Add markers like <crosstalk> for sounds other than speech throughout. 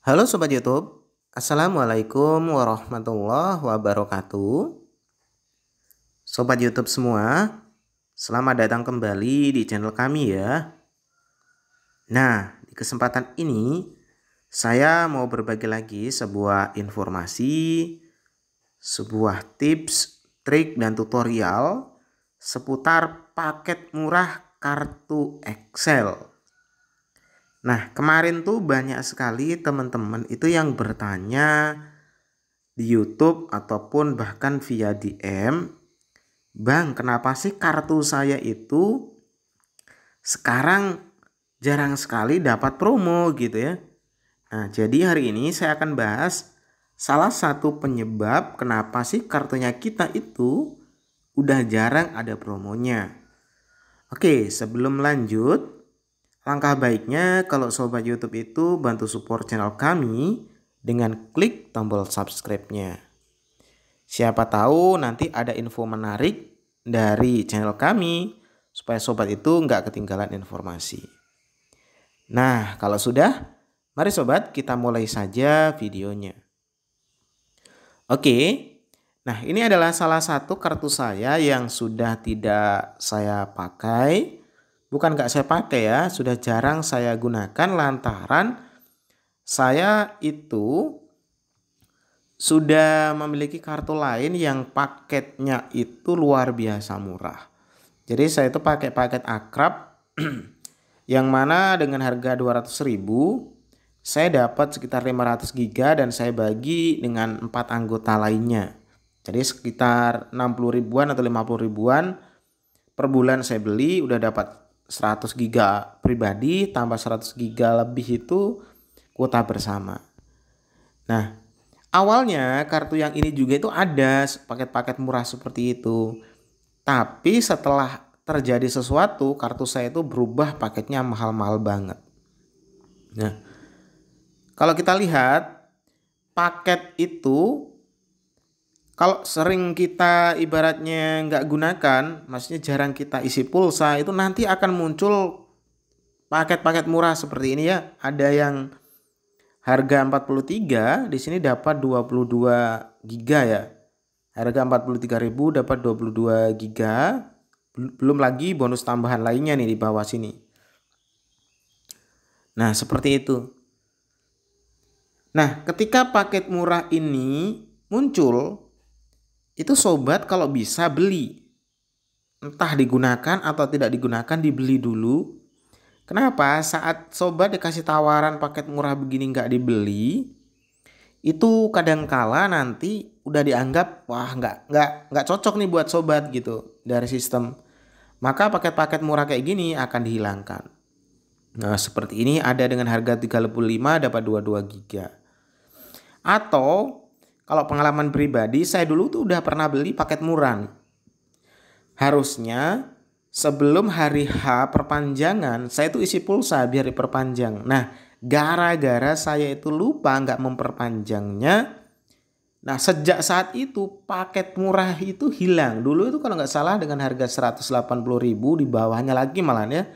Halo Sobat Youtube, Assalamualaikum warahmatullahi wabarakatuh Sobat Youtube semua, selamat datang kembali di channel kami ya Nah, di kesempatan ini saya mau berbagi lagi sebuah informasi Sebuah tips, trik, dan tutorial seputar paket murah kartu Excel Nah, kemarin tuh banyak sekali teman-teman itu yang bertanya di YouTube ataupun bahkan via DM, "Bang, kenapa sih kartu saya itu sekarang jarang sekali dapat promo gitu ya?" Nah, jadi hari ini saya akan bahas salah satu penyebab kenapa sih kartunya kita itu udah jarang ada promonya. Oke, sebelum lanjut, Langkah baiknya kalau sobat YouTube itu bantu support channel kami dengan klik tombol subscribe-nya. Siapa tahu nanti ada info menarik dari channel kami supaya sobat itu nggak ketinggalan informasi. Nah, kalau sudah, mari sobat kita mulai saja videonya. Oke, Nah, ini adalah salah satu kartu saya yang sudah tidak saya pakai bukan nggak saya pakai ya, sudah jarang saya gunakan lantaran saya itu sudah memiliki kartu lain yang paketnya itu luar biasa murah. Jadi saya itu pakai paket akrab <clears throat> yang mana dengan harga 200.000 saya dapat sekitar 500 giga dan saya bagi dengan empat anggota lainnya. Jadi sekitar 60 ribuan atau 50 ribuan per bulan saya beli udah dapat 100 giga pribadi tambah 100 giga lebih itu kuota bersama. Nah, awalnya kartu yang ini juga itu ada paket-paket murah seperti itu. Tapi setelah terjadi sesuatu, kartu saya itu berubah paketnya mahal-mahal banget. Nah, kalau kita lihat paket itu kalau sering kita ibaratnya nggak gunakan, maksudnya jarang kita isi pulsa, itu nanti akan muncul paket-paket murah seperti ini ya. Ada yang harga 43, di sini dapat 22 giga ya. Harga 43.000 dapat 22 giga. Belum lagi bonus tambahan lainnya nih di bawah sini. Nah, seperti itu. Nah, ketika paket murah ini muncul, itu sobat kalau bisa beli. Entah digunakan atau tidak digunakan dibeli dulu. Kenapa saat sobat dikasih tawaran paket murah begini nggak dibeli, itu kadangkala nanti udah dianggap wah nggak nggak nggak cocok nih buat sobat gitu dari sistem maka paket-paket murah kayak gini akan dihilangkan nah seperti ini ada dengan harga 35 dapat 22 giga atau kalau pengalaman pribadi saya dulu tuh udah pernah beli paket murah. Harusnya sebelum hari H perpanjangan saya tuh isi pulsa biar diperpanjang. Nah gara-gara saya itu lupa nggak memperpanjangnya. Nah sejak saat itu paket murah itu hilang. Dulu itu kalau nggak salah dengan harga 180 ribu di bawahnya lagi malah ya.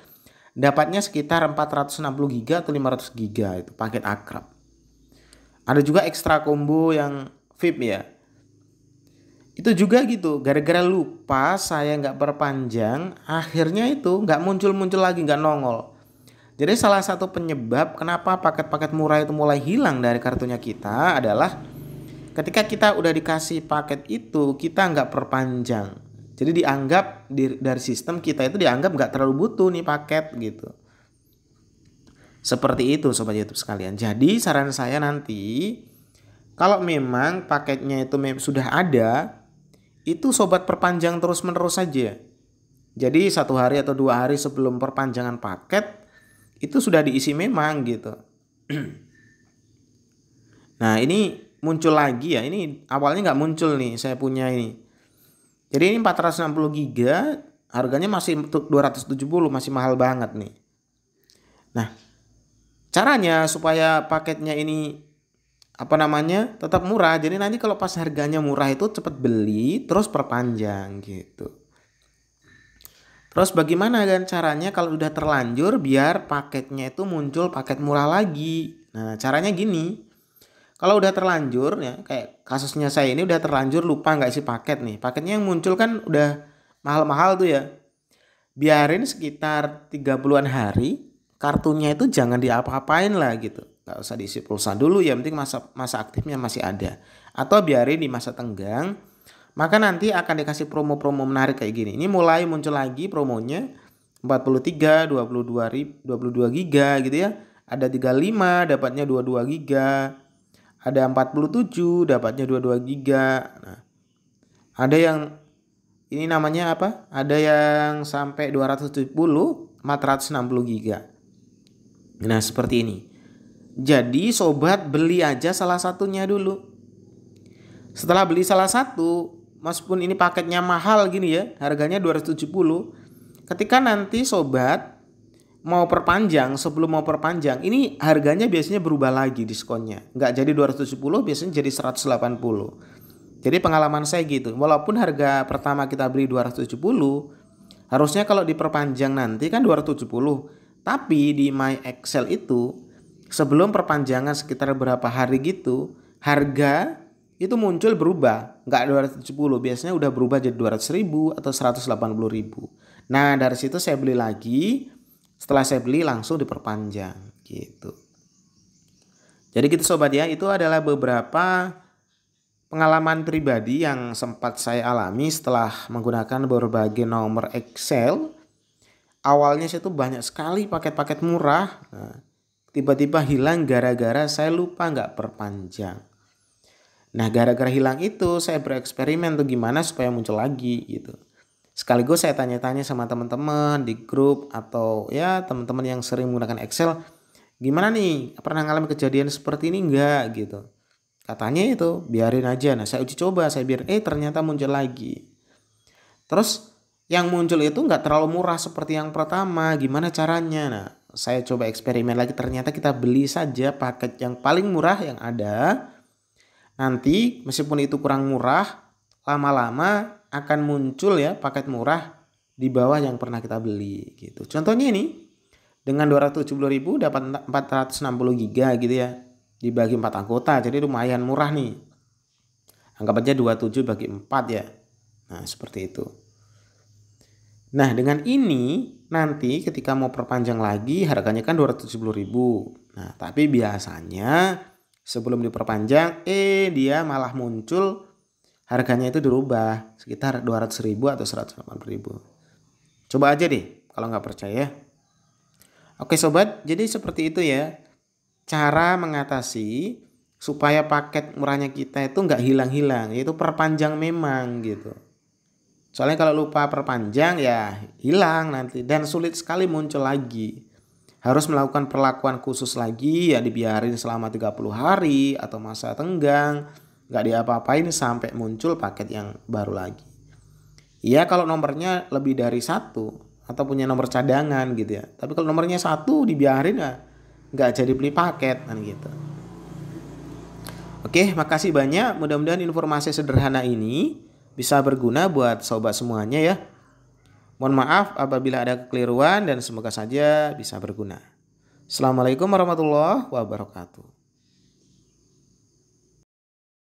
Dapatnya sekitar 460 giga atau 500 giga itu paket akrab. Ada juga ekstra combo yang VIP ya itu juga gitu gara-gara lupa saya nggak perpanjang akhirnya itu nggak muncul-muncul lagi nggak nongol jadi salah satu penyebab kenapa paket-paket murah itu mulai hilang dari kartunya kita adalah ketika kita udah dikasih paket itu kita nggak perpanjang jadi dianggap dari sistem kita itu dianggap nggak terlalu butuh nih paket gitu seperti itu sobat YouTube sekalian jadi saran saya nanti kalau memang paketnya itu sudah ada, itu sobat perpanjang terus-menerus saja. Jadi satu hari atau dua hari sebelum perpanjangan paket itu sudah diisi memang gitu. <clears throat> nah ini muncul lagi ya. Ini awalnya nggak muncul nih saya punya ini. Jadi ini 460 giga harganya masih 270 masih mahal banget nih. Nah caranya supaya paketnya ini apa namanya tetap murah jadi nanti kalau pas harganya murah itu cepet beli terus perpanjang gitu terus bagaimana kan caranya kalau udah terlanjur biar paketnya itu muncul paket murah lagi nah caranya gini kalau udah terlanjur ya kayak kasusnya saya ini udah terlanjur lupa nggak isi paket nih paketnya yang muncul kan udah mahal-mahal tuh ya biarin sekitar 30-an hari kartunya itu jangan diapa-apain lah gitu nggak usah diisi pulsa dulu ya penting masa masa aktifnya masih ada atau biarin di masa tenggang maka nanti akan dikasih promo-promo menarik kayak gini ini mulai muncul lagi promonya 43 22 22 giga gitu ya ada 35 dapatnya 22 giga ada 47 dapatnya 22 giga nah, ada yang ini namanya apa ada yang sampai 270 460 giga nah seperti ini jadi sobat beli aja salah satunya dulu. Setelah beli salah satu, meskipun ini paketnya mahal gini ya, harganya 270. Ketika nanti sobat mau perpanjang, sebelum mau perpanjang, ini harganya biasanya berubah lagi diskonnya. Nggak jadi 270, biasanya jadi 180. Jadi pengalaman saya gitu, walaupun harga pertama kita beli 270, harusnya kalau diperpanjang nanti kan 270. Tapi di My Excel itu sebelum perpanjangan sekitar berapa hari gitu harga itu muncul berubah nggak 270 biasanya udah berubah jadi 200 ribu atau 180 ribu nah dari situ saya beli lagi setelah saya beli langsung diperpanjang gitu jadi gitu sobat ya itu adalah beberapa pengalaman pribadi yang sempat saya alami setelah menggunakan berbagai nomor Excel awalnya saya tuh banyak sekali paket-paket murah nah, tiba-tiba hilang gara-gara saya lupa nggak perpanjang. Nah gara-gara hilang itu saya bereksperimen tuh gimana supaya muncul lagi gitu. Sekaligus saya tanya-tanya sama teman-teman di grup atau ya teman-teman yang sering menggunakan Excel. Gimana nih pernah ngalami kejadian seperti ini enggak gitu. Katanya itu biarin aja. Nah saya uji coba saya biar eh ternyata muncul lagi. Terus yang muncul itu nggak terlalu murah seperti yang pertama. Gimana caranya? Nah saya coba eksperimen lagi ternyata kita beli saja paket yang paling murah yang ada. Nanti meskipun itu kurang murah, lama-lama akan muncul ya paket murah di bawah yang pernah kita beli gitu. Contohnya ini dengan 270.000 dapat 460 giga gitu ya dibagi 4 anggota jadi lumayan murah nih. Anggap aja 27 bagi 4 ya. Nah, seperti itu. Nah, dengan ini nanti ketika mau perpanjang lagi harganya kan 270.000. Nah, tapi biasanya sebelum diperpanjang eh dia malah muncul harganya itu dirubah sekitar 200.000 atau 180.000. Coba aja deh kalau nggak percaya. Oke sobat, jadi seperti itu ya cara mengatasi supaya paket murahnya kita itu nggak hilang-hilang yaitu perpanjang memang gitu Soalnya kalau lupa perpanjang ya hilang nanti dan sulit sekali muncul lagi. Harus melakukan perlakuan khusus lagi ya dibiarin selama 30 hari atau masa tenggang. Nggak diapa-apain sampai muncul paket yang baru lagi. iya kalau nomornya lebih dari satu atau punya nomor cadangan gitu ya. Tapi kalau nomornya satu dibiarin ya gak jadi beli paket kan gitu. Oke, makasih banyak. Mudah-mudahan informasi sederhana ini bisa berguna buat sobat semuanya ya. Mohon maaf apabila ada kekeliruan dan semoga saja bisa berguna. Assalamualaikum warahmatullahi wabarakatuh.